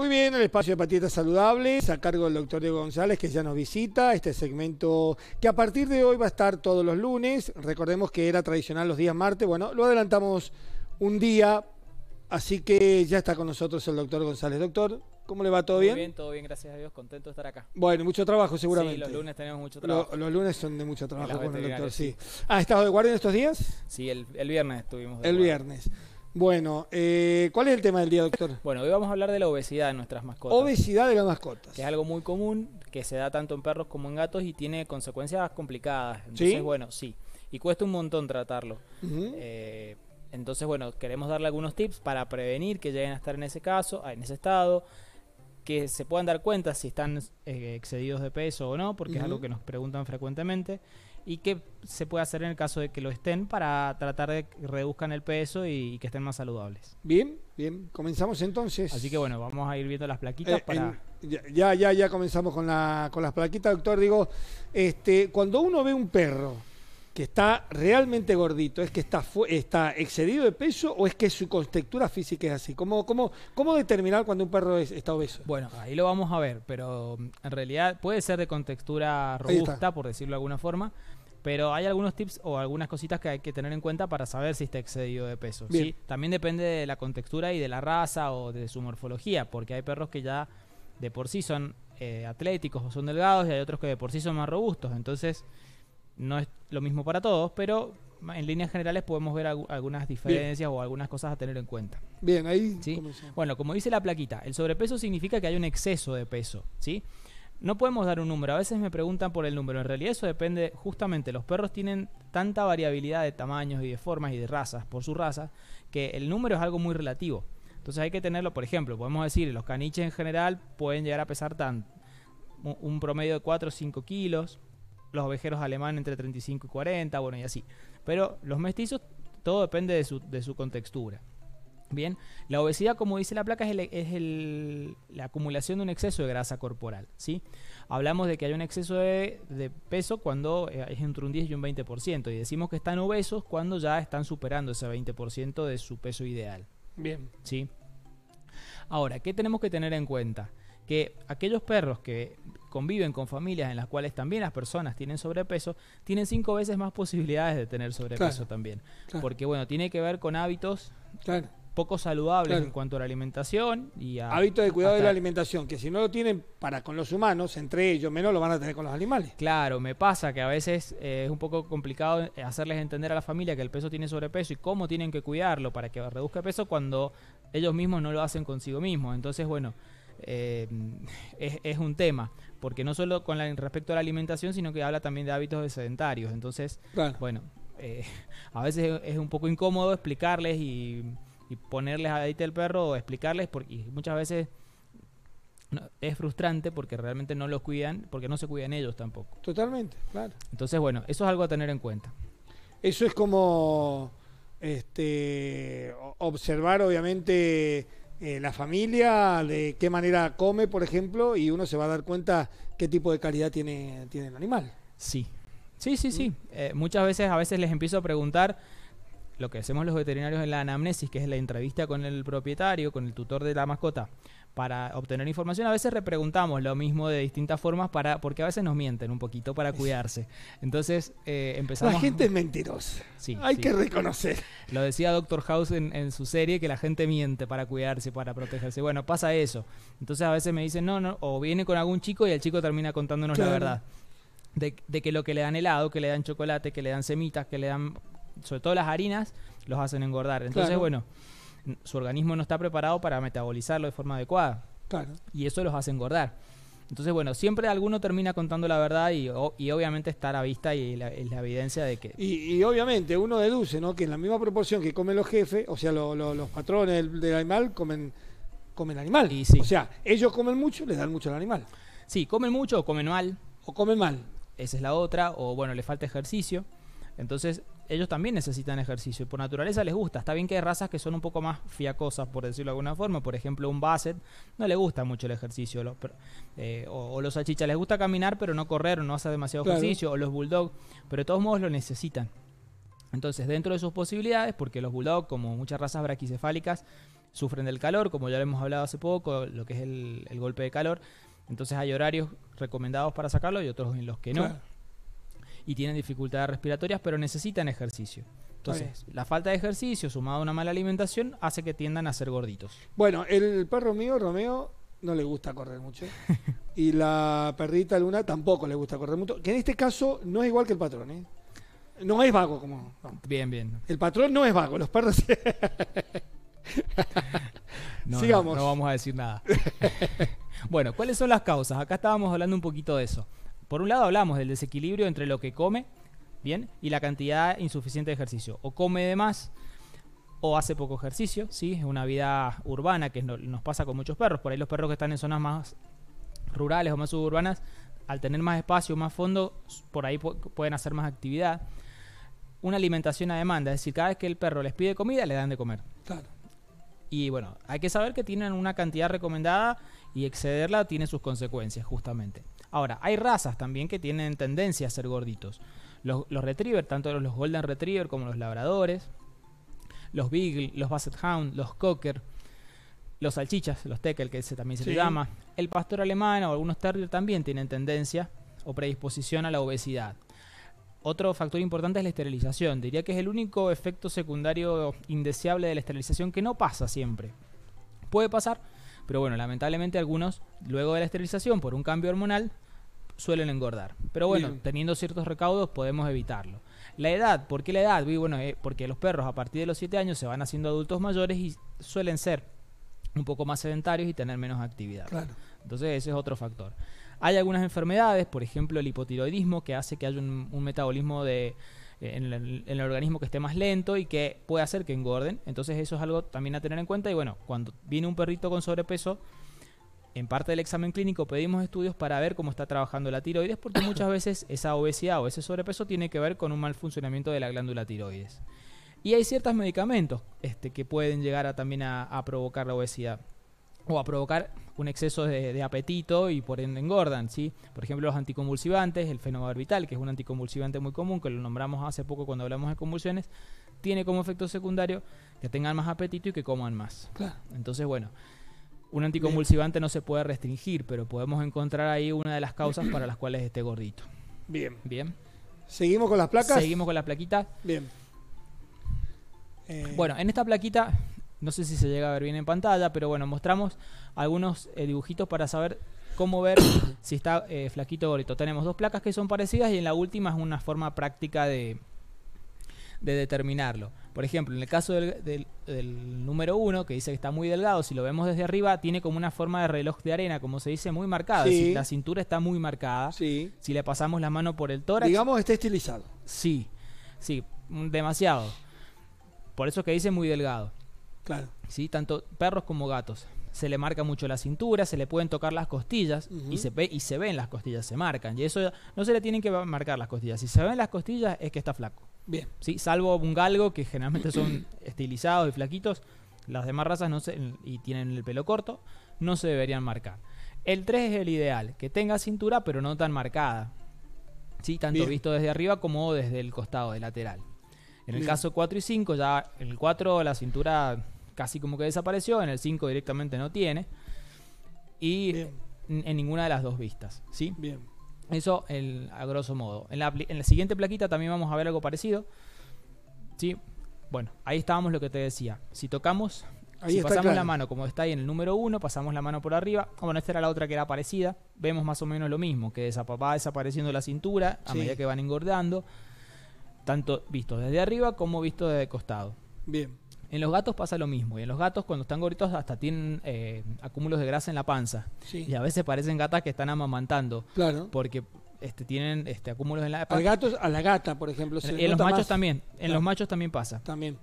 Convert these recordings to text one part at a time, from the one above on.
Muy bien, el espacio de patitas saludables a cargo del doctor Diego González que ya nos visita, este segmento que a partir de hoy va a estar todos los lunes, recordemos que era tradicional los días martes, bueno, lo adelantamos un día, así que ya está con nosotros el doctor González. Doctor, ¿Cómo le va? ¿Todo Muy bien? todo bien, gracias a Dios, contento de estar acá. Bueno, mucho trabajo seguramente. Sí, los lunes tenemos mucho trabajo. los lunes son de mucho trabajo con el doctor, sí. ¿Ha estado de guardia en estos días? Sí, el, viernes estuvimos. el viernes. Bueno, eh, ¿cuál es el tema del día, doctor? Bueno, hoy vamos a hablar de la obesidad de nuestras mascotas. Obesidad de las mascotas. es algo muy común, que se da tanto en perros como en gatos y tiene consecuencias complicadas. Entonces, ¿Sí? bueno, sí. Y cuesta un montón tratarlo. Eh, entonces, bueno, queremos darle algunos tips para prevenir que lleguen a estar en ese caso, en ese estado, que se puedan dar cuenta si están eh, excedidos de peso o no, porque es algo que nos preguntan frecuentemente y qué se puede hacer en el caso de que lo estén para tratar de que reduzcan el peso y, que estén más saludables. Bien, bien, comenzamos entonces. Así que bueno, vamos a ir viendo las plaquitas eh, para... ya, ya, ya comenzamos con, la, con las plaquitas, doctor. Digo, este, cuando uno ve un perro que está realmente gordito, ¿es que está, está excedido de peso o es que su contextura física es así? ¿Cómo, cómo, cómo determinar cuando un perro está obeso? Bueno, ahí lo vamos a ver, pero en realidad puede ser de contextura robusta, por decirlo de alguna forma, pero hay algunos tips o algunas cositas que hay que tener en cuenta para saber si está excedido de peso. ¿sí? También depende de la contextura y de la raza o de su morfología, porque hay perros que ya de por sí son eh, atléticos o son delgados y hay otros que de por sí son más robustos. Entonces, no es lo mismo para todos, pero en líneas generales podemos ver algunas diferencias o algunas cosas a tener en cuenta. Bien, ahí. ¿sí? Bueno, como dice la plaquita, el sobrepeso significa que hay un exceso de peso, ¿sí? No podemos dar un número, a veces me preguntan por el número, en realidad eso depende, justamente los perros tienen tanta variabilidad de tamaños y de formas y de razas, por su raza, que el número es algo muy relativo. Entonces hay que tenerlo, por ejemplo, podemos decir, los caniches en general pueden llegar a pesar tan, un promedio de 4 o 5 kilos, los ovejeros alemanes entre 35 y 40, bueno, y así. Pero los mestizos, todo depende de su, de su contextura. Bien, la obesidad, como dice la placa, es, la acumulación de un exceso de grasa corporal. ¿sí? Hablamos de que hay un exceso de, peso cuando eh, es entre un 10 y un 20%, y decimos que están obesos cuando ya están superando ese 20% de su peso ideal. Bien. ¿sí? Ahora, ¿qué tenemos que tener en cuenta? Que aquellos perros que conviven con familias en las cuales también las personas tienen sobrepeso, tienen cinco veces más posibilidades de tener sobrepeso también. Porque, bueno, tiene que ver con hábitos. Claro poco saludables en cuanto a la alimentación y a, hábitos de cuidado de la alimentación que si no lo tienen para con los humanos entre ellos menos lo van a tener con los animales claro me pasa que a veces eh, es un poco complicado eh, hacerles entender a la familia que el peso tiene sobrepeso y cómo tienen que cuidarlo para que reduzca peso cuando ellos mismos no lo hacen consigo mismos entonces bueno eh, es, un tema, porque no solo con la, respecto a la alimentación, sino que habla también de hábitos sedentarios. Entonces, bueno, a veces es un poco incómodo explicarles y y ponerles a editar el perro o explicarles, porque muchas veces es frustrante porque realmente no los cuidan, porque no se cuidan ellos tampoco. Totalmente, claro. Entonces, bueno, eso es algo a tener en cuenta. Eso es como este, observar, obviamente, eh, la familia, de qué manera come, por ejemplo, y uno se va a dar cuenta qué tipo de calidad tiene, tiene el animal. Sí, sí, sí, sí. Mm. Eh, muchas veces, a veces les empiezo a preguntar lo que hacemos los veterinarios en la anamnesis, que es la entrevista con el propietario, con el tutor de la mascota, para obtener información, a veces repreguntamos lo mismo de distintas formas para, porque a veces nos mienten un poquito para cuidarse. Entonces eh, empezamos. La gente es mentirosa. Sí, Hay que reconocer. Lo decía Doctor House en, su serie que la gente miente para cuidarse, para protegerse. Bueno, pasa eso. Entonces a veces me dicen no, no, o viene con algún chico y el chico termina contándonos la verdad. De, de, que lo que le dan helado, que le dan chocolate, que le dan semitas, que le dan sobre todo las harinas, los hacen engordar. Entonces, bueno, su organismo no está preparado para metabolizarlo de forma adecuada. Claro. Y eso los hace engordar. Entonces, bueno, siempre alguno termina contando la verdad y, y obviamente estar a vista y la, evidencia de que... Y, obviamente uno deduce, ¿no? Que en la misma proporción que comen los jefes, o sea, los patrones del, animal, comen, comen animal. O sea, ellos comen mucho, les dan mucho al animal. Sí, comen mucho o comen mal. O comen mal. Esa es la otra, o bueno, le falta ejercicio. Entonces, ellos también necesitan ejercicio y por naturaleza les gusta. Está bien que hay razas que son un poco más fiacosas, por decirlo de alguna forma. Por ejemplo, un Basset no le gusta mucho el ejercicio. Eh, o, los salchichas les gusta caminar, pero no correr, no hacer demasiado ejercicio. O los Bulldogs, pero de todos modos lo necesitan. Entonces, dentro de sus posibilidades, porque los Bulldogs, como muchas razas braquicefálicas, sufren del calor, como ya lo hemos hablado hace poco, lo que es el, golpe de calor. Entonces hay horarios recomendados para sacarlo y otros en los que no y tienen dificultades respiratorias, pero necesitan ejercicio. Entonces, la falta de ejercicio sumada a una mala alimentación hace que tiendan a ser gorditos. Bueno, el perro mío, Romeo, no le gusta correr mucho. y la perrita Luna tampoco le gusta correr mucho. Que en este caso no es igual que el patrón, ¿eh? No es vago como. Bien, bien. El patrón no es vago, los perros. Sigamos. no vamos a decir nada. bueno, ¿cuáles son las causas? Acá estábamos hablando un poquito de eso. Por un lado hablamos del desequilibrio entre lo que come, bien, y la cantidad insuficiente de ejercicio. O come de más o hace poco ejercicio, ¿sí? Es una vida urbana que nos pasa con muchos perros. Por ahí los perros que están en zonas más rurales o más suburbanas, al tener más espacio, más fondo, por ahí pueden hacer más actividad. Una alimentación a demanda, es decir, cada vez que el perro les pide comida, le dan de comer. Claro. Y bueno, hay que saber que tienen una cantidad recomendada y excederla tiene sus consecuencias, justamente. Ahora, hay razas también que tienen tendencia a ser gorditos. Los, retrievers, tanto los golden retriever como los labradores, los beagle, los basset hound, los cocker, los salchichas, los teckel, que también se llama. El pastor alemán o algunos terrier también tienen tendencia o predisposición a la obesidad. Otro factor importante es la esterilización. Diría que es el único efecto secundario indeseable de la esterilización que no pasa siempre. Puede pasar, pero bueno, lamentablemente algunos, luego de la esterilización, por un cambio hormonal, suelen engordar. Pero bueno, teniendo ciertos recaudos podemos evitarlo. La edad, ¿por qué la edad? Bueno, eh, porque los perros a partir de los 7 años se van haciendo adultos mayores y suelen ser un poco más sedentarios y tener menos actividad. Entonces ese es otro factor. Hay algunas enfermedades, por ejemplo el hipotiroidismo, que hace que haya un metabolismo de, en el, organismo que esté más lento y que puede hacer que engorden. Entonces eso es algo también a tener en cuenta. Y bueno, cuando viene un perrito con sobrepeso, en parte del examen clínico pedimos estudios para ver cómo está trabajando la tiroides, porque muchas veces esa obesidad o ese sobrepeso tiene que ver con un mal funcionamiento de la glándula tiroides. Y hay ciertos medicamentos este, que pueden llegar a, también a provocar la obesidad o a provocar un exceso de, apetito y por ende engordan, ¿sí? Por ejemplo, los anticonvulsivantes, el fenobarbital, que es un anticonvulsivante muy común, que lo nombramos hace poco cuando hablamos de convulsiones, tiene como efecto secundario que tengan más apetito y que coman más. Claro. Entonces, bueno, un anticonvulsivante no se puede restringir, pero podemos encontrar ahí una de las causas para las cuales esté gordito. Bien. Bien. ¿Seguimos con las placas? Seguimos con las plaquitas. Bien. Bueno, en esta plaquita no sé si se llega a ver bien en pantalla, pero bueno, mostramos algunos eh, dibujitos para saber cómo ver si está eh, flaquito o gordito. Tenemos dos placas que son parecidas y en la última es una forma práctica de, determinarlo. Por ejemplo, en el caso del, número uno que dice que está muy delgado, si lo vemos desde arriba, tiene como una forma de reloj de arena, como se dice, muy marcada. la cintura está muy marcada. Si le pasamos la mano por el tórax. Digamos, está estilizado. Sí, sí, demasiado. Por eso que dice muy delgado. Claro. ¿Sí? Tanto perros como gatos. Se le marca mucho la cintura, se le pueden tocar las costillas y, se ve, y se ven las costillas, se marcan. Y eso no se le tienen que marcar las costillas. Si se ven las costillas es que está flaco. Bien. ¿Sí? Salvo un galgo, que generalmente son estilizados y flaquitos, las demás razas no se, y tienen el pelo corto, no se deberían marcar. El 3 es el ideal, que tenga cintura pero no tan marcada. ¿Sí? Tanto visto desde arriba como desde el costado, de lateral. En el caso 4 y 5, ya el 4 la cintura casi como que desapareció, en el 5 directamente no tiene. Y en ninguna de las dos vistas, ¿sí? Bien. Eso el, a grosso modo. En la, siguiente plaquita también vamos a ver algo parecido. ¿Sí? Bueno, ahí estábamos lo que te decía. Si tocamos, si pasamos la mano como está ahí en el número 1, pasamos la mano por arriba. Ah, bueno, esta era la otra que era parecida. Vemos más o menos lo mismo, que va desapareciendo la cintura a medida que van engordando tanto visto desde arriba como visto desde costado. Bien. En los gatos pasa lo mismo. Y en los gatos, cuando están gorditos, hasta tienen eh, acúmulos de grasa en la panza. Sí. Y a veces parecen gatas que están amamantando. Claro. Porque este, tienen este, acúmulos en la panza. Al gato, a la gata, por ejemplo. en, los machos también. En los machos también pasa. También.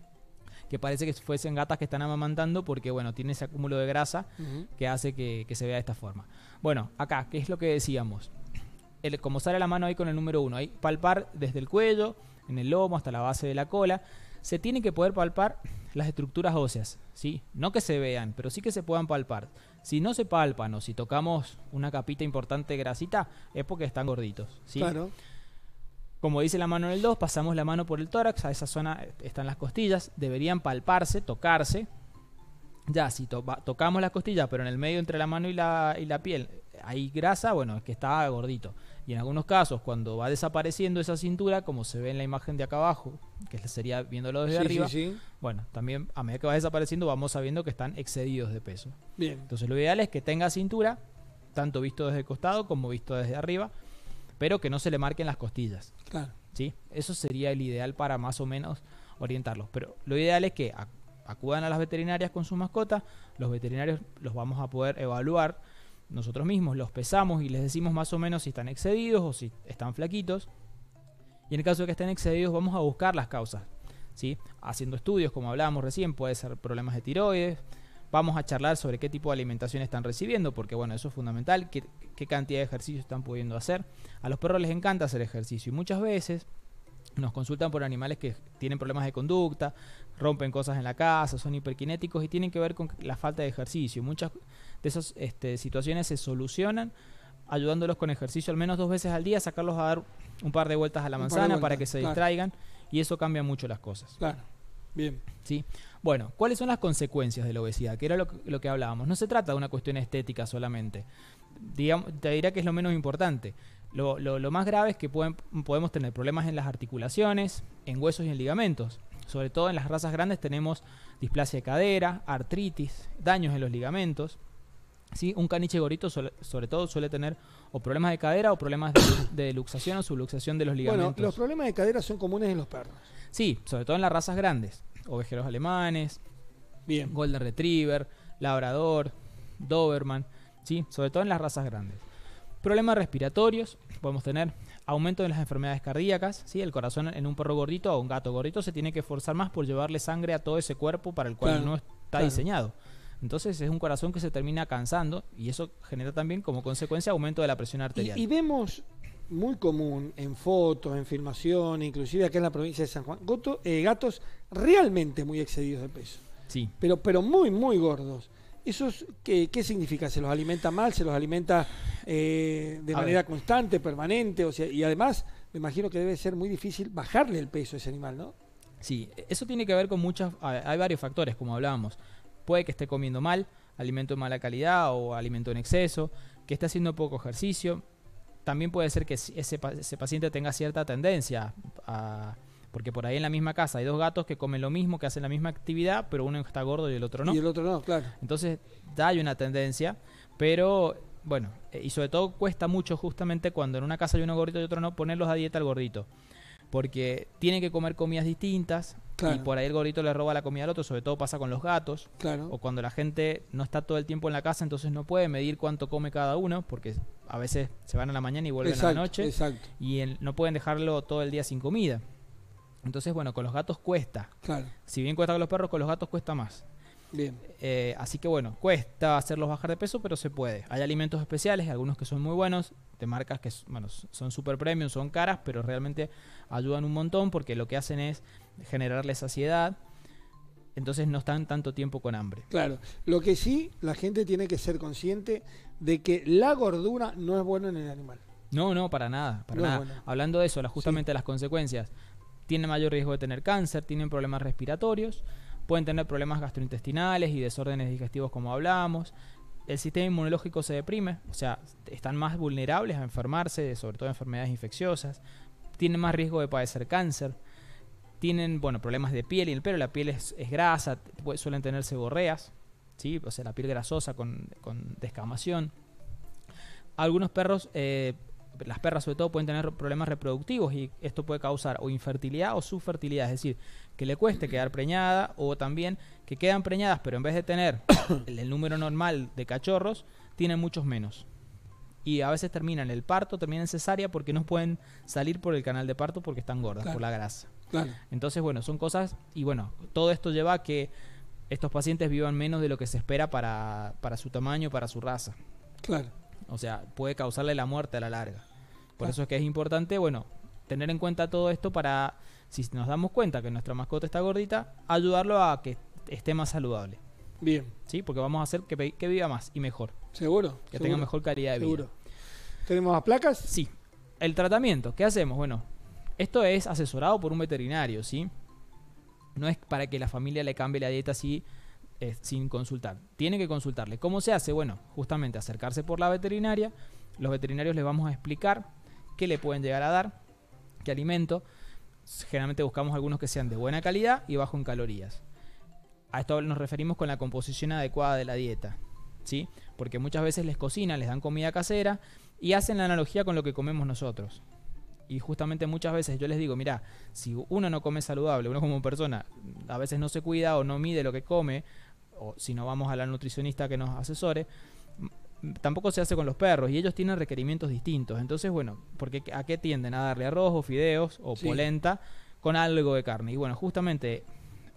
Que parece que fuesen gatas que están amamantando porque, bueno, tiene ese acúmulo de grasa que hace que, se vea de esta forma. Bueno, acá, ¿qué es lo que decíamos? El, como sale la mano ahí con el número uno, ahí palpar desde el cuello, en el lomo hasta la base de la cola, se tienen que poder palpar las estructuras óseas, ¿sí? No que se vean, pero sí que se puedan palpar. Si no se palpan o si tocamos una capita importante grasita, es porque están gorditos, ¿sí? Claro. Como dice la mano en el 2, pasamos la mano por el tórax, a esa zona están las costillas, deberían palparse, tocarse, ya si tocamos las costillas, pero en el medio entre la mano y la, piel hay grasa, bueno, es que está gordito. Y en algunos casos, cuando va desapareciendo esa cintura, como se ve en la imagen de acá abajo, que sería viéndolo desde arriba, bueno, también a medida que va desapareciendo vamos sabiendo que están excedidos de peso. Bien. Entonces lo ideal es que tenga cintura, tanto visto desde el costado como visto desde arriba, pero que no se le marquen las costillas. Claro. ¿Sí? Eso sería el ideal para más o menos orientarlos. Pero lo ideal es que acudan a las veterinarias con su mascota los veterinarios los vamos a poder evaluar nosotros mismos, los pesamos y les decimos más o menos si están excedidos o si están flaquitos. Y en el caso de que estén excedidos, vamos a buscar las causas, ¿sí? Haciendo estudios, como hablábamos recién, puede ser problemas de tiroides. Vamos a charlar sobre qué tipo de alimentación están recibiendo, porque bueno, eso es fundamental, qué, qué cantidad de ejercicio están pudiendo hacer. A los perros les encanta hacer ejercicio y muchas veces nos consultan por animales que tienen problemas de conducta, rompen cosas en la casa, son hiperkinéticos y tienen que ver con la falta de ejercicio. Muchas de esas este, situaciones se solucionan ayudándolos con ejercicio al menos dos veces al día, sacarlos a dar un par de vueltas a la manzana para que se distraigan y eso cambia mucho las cosas. Claro. Bien. Sí. Bueno, ¿cuáles son las consecuencias de la obesidad? Que era lo, lo que hablábamos. No se trata de una cuestión estética solamente. Digamos, te diría que es lo menos importante lo, más grave es que podemos tener problemas en las articulaciones, en huesos y en ligamentos. Sobre todo en las razas grandes tenemos displasia de cadera, artritis, daños en los ligamentos. ¿sí? Un caniche gorito sobre todo suele tener o problemas de cadera o problemas de, luxación o subluxación de los ligamentos. Bueno, los problemas de cadera son comunes en los perros. Sí, sobre todo en las razas grandes. Ovejeros alemanes, Golden Retriever, Labrador, Doberman, ¿sí? sobre todo en las razas grandes. Problemas respiratorios podemos tener, aumento de las enfermedades cardíacas, ¿sí? el corazón en un perro gordito o un gato gordito se tiene que esforzar más por llevarle sangre a todo ese cuerpo para el cual no está diseñado. Entonces es un corazón que se termina cansando y eso genera también como consecuencia aumento de la presión arterial. Y, vemos muy común en fotos, en filmación, inclusive aquí en la provincia de San Juan, eh, gatos realmente muy excedidos de peso. Sí. Pero, pero muy, muy gordos. ¿Eso qué, significa? ¿Se los alimenta mal? ¿Se los alimenta eh, de manera constante, permanente? O sea, y además, me imagino que debe ser muy difícil bajarle el peso a ese animal, ¿no? Sí, eso tiene que ver con muchas... Hay varios factores, como hablábamos. Puede que esté comiendo mal, alimento de mala calidad o alimento en exceso, que esté haciendo poco ejercicio. También puede ser que ese paciente tenga cierta tendencia a porque por ahí en la misma casa hay dos gatos que comen lo mismo, que hacen la misma actividad, pero uno está gordo y el otro no. Y el otro no, claro. Entonces, hay una tendencia, pero bueno, eh, y sobre todo cuesta mucho justamente cuando en una casa hay uno gordito y otro no, ponerlos a dieta al gordito. Porque tiene que comer comidas distintas y por ahí el gordito le roba la comida al otro, sobre todo pasa con los gatos. Claro. O cuando la gente no está todo el tiempo en la casa, entonces no puede medir cuánto come cada uno, porque a veces se van a la mañana y vuelven a la noche. Y no pueden dejarlo todo el día sin comida. Entonces, bueno, con los gatos cuesta. Si bien cuesta con los perros, con los gatos cuesta más. Bien. Eh, así que bueno, cuesta hacerlos bajar de peso, pero se puede. Hay alimentos especiales, algunos que son muy buenos, de marcas que bueno, son super premium, son caras, pero realmente ayudan un montón porque lo que hacen es generarle saciedad. Entonces no están tanto tiempo con hambre. Claro, lo que sí, la gente tiene que ser consciente de que la gordura no es buena en el animal. No, no, para nada, para nada. Hablando de eso, justamente las consecuencias tienen mayor riesgo de tener cáncer, tienen problemas respiratorios, pueden tener problemas gastrointestinales y desórdenes digestivos como hablábamos. El sistema inmunológico se deprime, o sea, están más vulnerables a enfermarse, sobre todo enfermedades infecciosas, tienen más riesgo de padecer cáncer, tienen, bueno, problemas de piel y el pelo, la piel es, grasa, suelen tener seborreas, ¿sí? O sea, la piel grasosa con, con descamación. Algunos perros eh, las perras sobre todo pueden tener problemas reproductivos y esto puede causar o infertilidad o subfertilidad, es decir, que le cueste quedar preñada o también que quedan preñadas, pero en vez de tener el, número normal de cachorros, tienen muchos menos. Y a veces terminan el parto, terminan cesárea porque no pueden salir por el canal de parto porque están gordas, por la grasa. Entonces, bueno, son cosas y bueno, todo esto lleva a que estos pacientes vivan menos de lo que se espera para, para su tamaño, para su raza. Claro. O sea, puede causarle la muerte a la larga. Por ah. eso es que es importante, bueno, tener en cuenta todo esto para, si nos damos cuenta que nuestra mascota está gordita, ayudarlo a que esté más saludable. Bien. ¿Sí? Porque vamos a hacer que, viva más y mejor. Seguro. Que tenga mejor calidad de vida. Seguro. ¿Tenemos las placas? Sí. El tratamiento, ¿qué hacemos? Bueno, esto es asesorado por un veterinario, ¿sí? No es para que la familia le cambie la dieta así eh, sin consultar. Tiene que consultarle. ¿Cómo se hace? Bueno, justamente acercarse por la veterinaria. Los veterinarios les vamos a explicar qué le pueden llegar a dar, qué alimento. Generalmente buscamos algunos que sean de buena calidad y bajo en calorías. A esto nos referimos con la composición adecuada de la dieta, ¿sí? Porque muchas veces les cocinan, les dan comida casera y hacen la analogía con lo que comemos nosotros. Y justamente muchas veces yo les digo, mira, si uno no come saludable, uno como persona a veces no se cuida o no mide lo que come, o si no vamos a la nutricionista que nos asesore, tampoco se hace con los perros y ellos tienen requerimientos distintos. Entonces, bueno, porque ¿a qué tienden? A darle arroz o fideos o polenta con algo de carne. Y bueno, justamente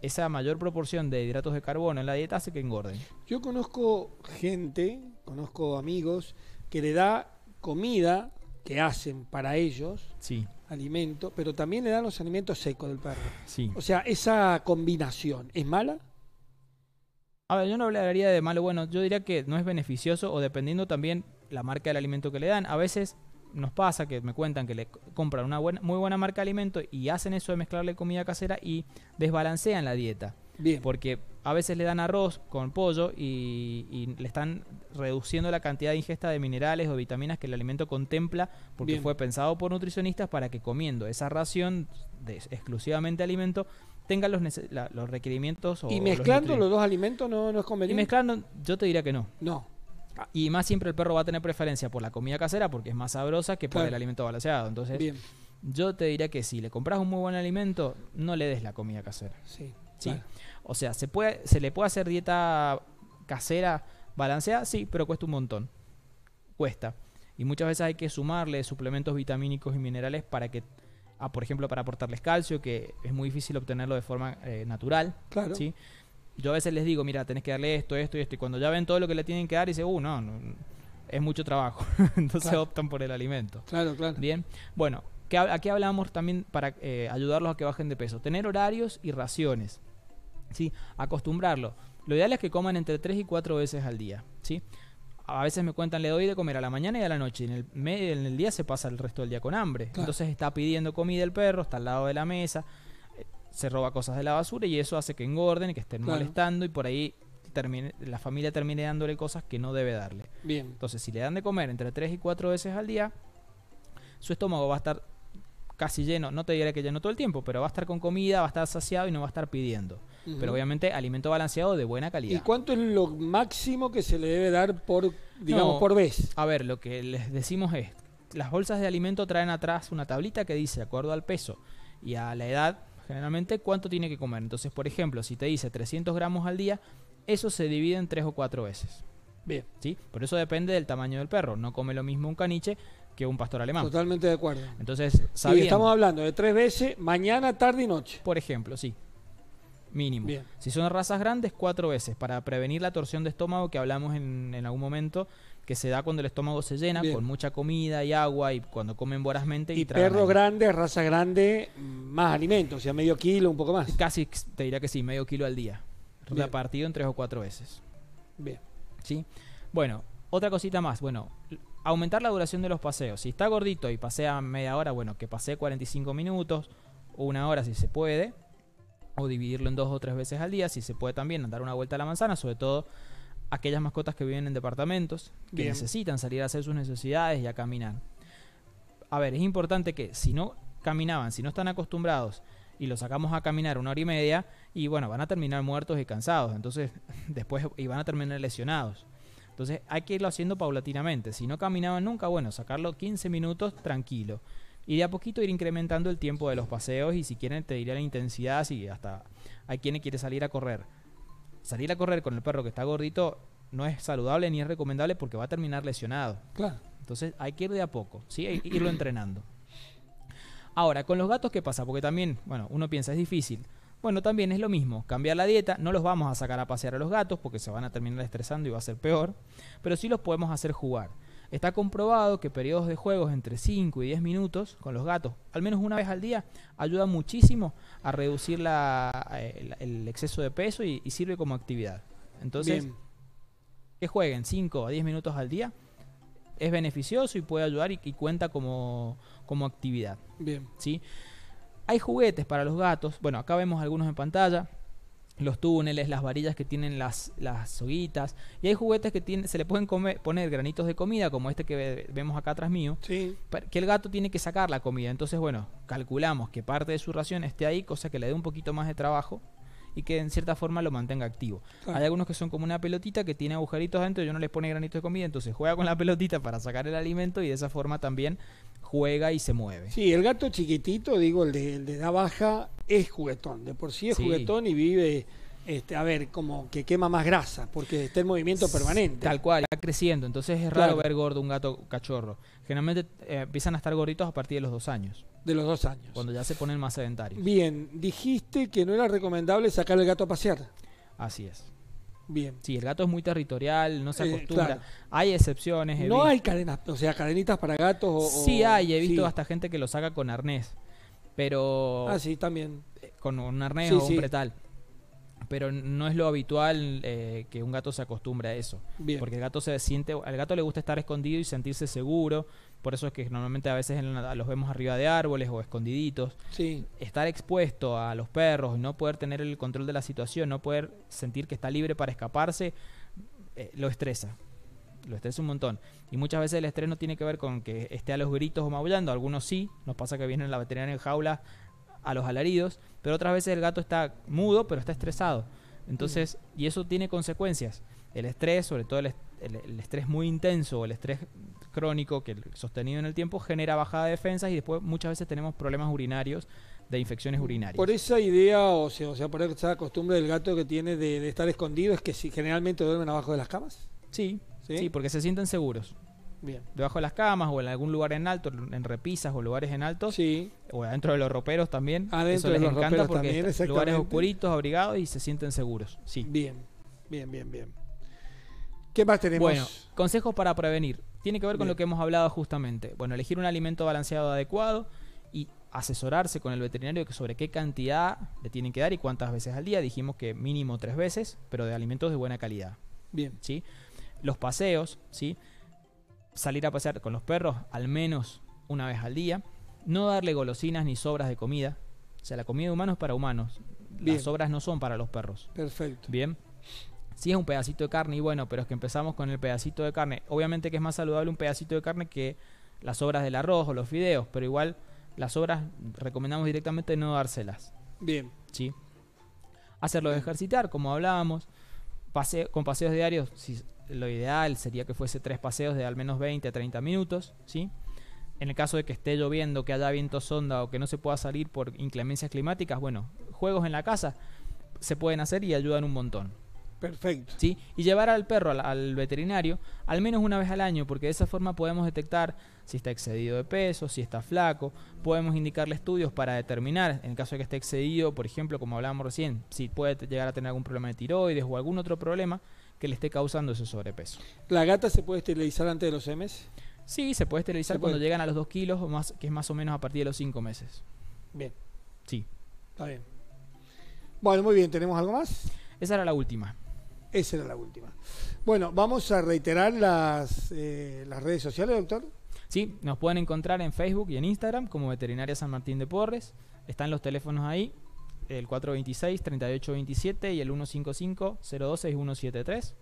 esa mayor proporción de hidratos de carbono en la dieta hace que engorden. Yo conozco gente, conozco amigos que le da comida que hacen para ellos, sí. alimento, pero también le dan los alimentos secos del perro. O sea, esa combinación, ¿es mala? A ver, yo no hablaría de malo bueno, yo diría que no es beneficioso o dependiendo también la marca del alimento que le dan. A veces nos pasa que me cuentan que le compran una buena, muy buena marca de alimento y hacen eso de mezclarle comida casera y desbalancean la dieta. Bien. Porque a veces le dan arroz con pollo y, le están reduciendo la cantidad de ingesta de minerales o vitaminas que el alimento contempla porque fue pensado por nutricionistas para que comiendo esa ración de exclusivamente alimento tengan los, los requerimientos. ¿Y mezclando los, dos alimentos no, no es conveniente? Y mezclando, yo te diría que no. No. Ah, y más siempre el perro va a tener preferencia por la comida casera porque es más sabrosa que por el alimento balanceado. Entonces, Bien. yo te diría que si le compras un muy buen alimento, no le des la comida casera. Sí. ¿sí? O sea, ¿se, puede, ¿se le puede hacer dieta casera balanceada? Sí, pero cuesta un montón. Cuesta. Y muchas veces hay que sumarle suplementos vitamínicos y minerales para que, ah, por ejemplo, para aportarles calcio, que es muy difícil obtenerlo de forma eh, natural. Claro. ¿sí? Yo a veces les digo, mira, tenés que darle esto, esto y esto. Y cuando ya ven todo lo que le tienen que dar, dicen, uh, no, es mucho trabajo. Entonces optan por el alimento. Claro, claro. Bien. Bueno, que, aquí hablamos también para eh, ayudarlos a que bajen de peso. Tener horarios y raciones. ¿sí? Acostumbrarlo. Lo ideal es que coman entre 3 y 4 veces al día, ¿sí? A veces me cuentan, le doy de comer a la mañana y a la noche. En el, en el día se pasa el resto del día con hambre. Entonces está pidiendo comida el perro, está al lado de la mesa, eh, se roba cosas de la basura y eso hace que engorden, que estén molestando y por ahí la familia termine dándole cosas que no debe darle. Bien. Entonces, si le dan de comer entre 3 y 4 veces al día, su estómago va a estar casi lleno, no te diré que lleno todo el tiempo, pero va a estar con comida, va a estar saciado y no va a estar pidiendo pero obviamente alimento balanceado de buena calidad. ¿Y cuánto es lo máximo que se le debe dar por, digamos, por vez? A ver, lo que les decimos es, las bolsas de alimento traen atrás una tablita que dice, de acuerdo al peso y a la edad, generalmente cuánto tiene que comer. Entonces, por ejemplo, si te dice 300 gramos al día, eso se divide en tres o cuatro veces. Bien. ¿Sí? Por eso depende del tamaño del perro. No come lo mismo un caniche que un pastor alemán. Totalmente de acuerdo. Entonces, sabiendo, y estamos hablando de tres veces, mañana, tarde y noche. Por ejemplo, sí mínimo. Si son razas grandes, cuatro veces, para prevenir la torsión de estómago que hablamos en, algún momento, que se da cuando el estómago se llena con mucha comida y agua y cuando comen vorazmente. Y, perro grande, raza grande, más alimentos, o sea, medio kilo, un poco más. Casi, te diría que sí, medio kilo al día. Repartido en tres o cuatro veces. Bien. ¿Sí? Bueno, otra cosita más. Bueno, aumentar la duración de los paseos. Si está gordito y pasea media hora, bueno, que pasee 45 minutos, una hora si se puede dividirlo en dos o tres veces al día, si se puede también dar una vuelta a la manzana, sobre todo aquellas mascotas que viven en departamentos, que necesitan salir a hacer sus necesidades y a caminar. A ver, es importante que si no caminaban, si no están acostumbrados y los sacamos a caminar una hora y media, y bueno, van a terminar muertos y cansados, entonces después y van a terminar lesionados. Entonces hay que irlo haciendo paulatinamente. Si no caminaban nunca, bueno, sacarlo 15 minutos tranquilo y de a poquito ir incrementando el tiempo de los paseos y si quieren te diré la intensidad, si hasta hay quienes quiere salir a correr. Salir a correr con el perro que está gordito no es saludable ni es recomendable porque va a terminar lesionado. Claro. Entonces hay que ir de a poco, ¿sí? E irlo entrenando. Ahora, con los gatos, ¿qué pasa? Porque también, bueno, uno piensa, es difícil. Bueno, también es lo mismo, cambiar la dieta, no los vamos a sacar a pasear a los gatos porque se van a terminar estresando y va a ser peor, pero sí los podemos hacer jugar. Está comprobado que periodos de juegos entre 5 y 10 minutos con los gatos, al menos una vez al día, ayuda muchísimo a reducir eh, el, exceso de peso y, sirve como actividad. Entonces, que jueguen 5 a 10 minutos al día es beneficioso y puede ayudar y, cuenta como, actividad. Bien. ¿sí? Hay juguetes para los gatos. Bueno, acá vemos algunos en pantalla los túneles, las varillas que tienen las, las Y hay juguetes que tiene, se le pueden poner granitos de comida, como este que vemos acá atrás mío, que el gato tiene que sacar la comida. Entonces, bueno, calculamos que parte de su ración esté ahí, cosa que le dé un poquito más de trabajo y que en cierta forma lo mantenga activo. Hay algunos que son como una pelotita que tiene agujeritos adentro y no les pone granitos de comida, entonces juega con la pelotita para sacar el alimento y de esa forma también juega y se mueve. Sí, el gato chiquitito, digo, el de, la baja, es juguetón. De por sí es juguetón y vive, este, a ver, como que quema más grasa, porque está en movimiento permanente. Tal cual, está creciendo. Entonces es raro ver gordo un gato cachorro. Generalmente eh, empiezan a estar gorditos a partir de los dos años. De los dos años. Cuando ya se ponen más sedentarios. Bien, dijiste que no era recomendable sacar el gato a pasear. Así es. Bien. Sí, el gato es muy territorial, no se eh, acostumbra. Hay excepciones. No hay cadenas, o sea, cadenitas para gatos. O, sí hay, he visto hasta gente que lo saca con arnés. Pero... Ah, sí, también. Con un arnés o un pretal pero no es lo habitual eh, que un gato se acostumbre a eso. Porque el gato se siente, al gato le gusta estar escondido y sentirse seguro, por eso es que normalmente a veces los vemos arriba de árboles o escondiditos. Estar expuesto a los perros, no poder tener el control de la situación, no poder sentir que está libre para escaparse, eh, lo estresa. Lo estresa un montón. Y muchas veces el estrés no tiene que ver con que esté a los gritos o maullando. Algunos sí. Nos pasa que vienen la veterinaria en jaula a los alaridos, pero otras veces el gato está mudo, pero está estresado. Entonces, mm. y eso tiene consecuencias. El estrés, sobre todo el, estrés muy intenso o el estrés crónico que sostenido en el tiempo genera bajada de defensas y después muchas veces tenemos problemas urinarios de infecciones urinarias. Por esa idea, o sea, o sea por esa costumbre del gato que tiene de, estar escondido, es que si generalmente duermen abajo de las camas. Sí, sí, sí porque se sienten seguros. Bien. Debajo de las camas o en algún lugar en alto, en repisas o lugares en alto. Sí. O adentro de los roperos también. Eso les los encanta porque también, lugares oscuritos, abrigados y se sienten seguros. Sí. Bien, bien, bien, bien. ¿Qué más tenemos? Bueno, consejos para prevenir. Tiene que ver con lo que hemos hablado justamente. Bueno, elegir un alimento balanceado adecuado y asesorarse con el veterinario sobre qué cantidad le tienen que dar y cuántas veces al día. Dijimos que mínimo tres veces, pero de alimentos de buena calidad. Bien. ¿Sí? Los paseos, ¿sí? salir a pasear con los perros al menos una vez al día, no darle golosinas ni sobras de comida. O sea, la comida de humanos es para humanos. Las sobras no son para los perros. Perfecto. Bien. Si es un pedacito de carne, y bueno, pero es que empezamos con el pedacito de carne. Obviamente que es más saludable un pedacito de carne que las sobras del arroz o los fideos, pero igual las sobras recomendamos directamente no dárselas. Bien. ¿Sí? Hacerlos ejercitar, como hablábamos. con paseos diarios, si lo ideal sería que fuese tres paseos de al menos 20 a 30 minutos, ¿sí? En el caso de que esté lloviendo, que haya viento sonda o que no se pueda salir por inclemencias climáticas, bueno, juegos en la casa se pueden hacer y ayudan un montón. Perfecto. ¿Sí? Y llevar al perro al, al, veterinario al menos una vez al año, porque de esa forma podemos detectar si está excedido de peso, si está flaco, podemos indicarle estudios para determinar, en el caso de que esté excedido, por ejemplo, como hablábamos recién, si puede llegar a tener algún problema de tiroides o algún otro problema, que le esté causando ese sobrepeso. ¿La gata se puede esterilizar antes de los meses? Sí, se puede esterilizar cuando llegan a los 2 kilos, más, que es más o menos a partir de los 5 meses. Bien. Sí. Está bien. Bueno, muy bien, ¿tenemos algo más? Esa era la última. Esa era la última. Bueno, vamos a reiterar las, eh, las redes sociales, doctor. Sí, nos pueden encontrar en Facebook y en Instagram como Veterinaria San Martín de Porres. Están los teléfonos ahí, el 426-3827 y el 155-026-173.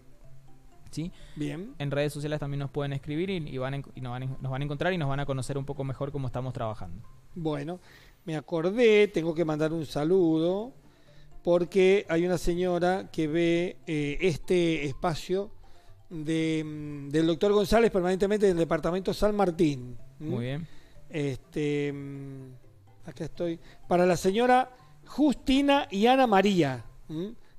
¿Sí? Bien. En redes sociales también nos pueden escribir y, van nos, van a encontrar y nos van a conocer un poco mejor cómo estamos trabajando. Bueno, me acordé, tengo que mandar un saludo porque hay una señora que ve eh, este espacio mm, del doctor González permanentemente del departamento San Martín. Muy bien. Este, mm, acá estoy. Para la señora Justina y Ana María,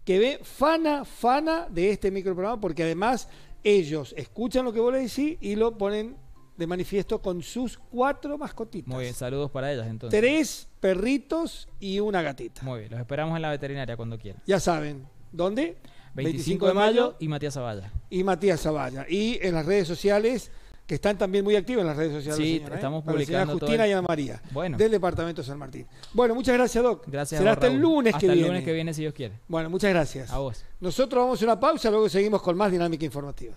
que ve fana, fana de este microprograma, porque además ellos escuchan lo que vos le decís y lo ponen de manifiesto con sus cuatro mascotitas. Muy bien, saludos para ellas entonces. Tres perritos y una gatita. Muy bien, los esperamos en la veterinaria cuando quieran. Ya saben, ¿dónde? 25, 25 de mayo y Matías Zavalla. Y Matías Zavalla. Y en las redes sociales que están también muy activos en las redes sociales. Sí, ¿eh? estamos publicando. Justina y María, del departamento San Martín. Bueno, muchas gracias, Doc. Gracias Será hasta el lunes que viene. viene. el lunes que viene, si Dios quiere. Bueno, muchas gracias. A vos. Nosotros vamos a una pausa, luego seguimos con más dinámica informativa.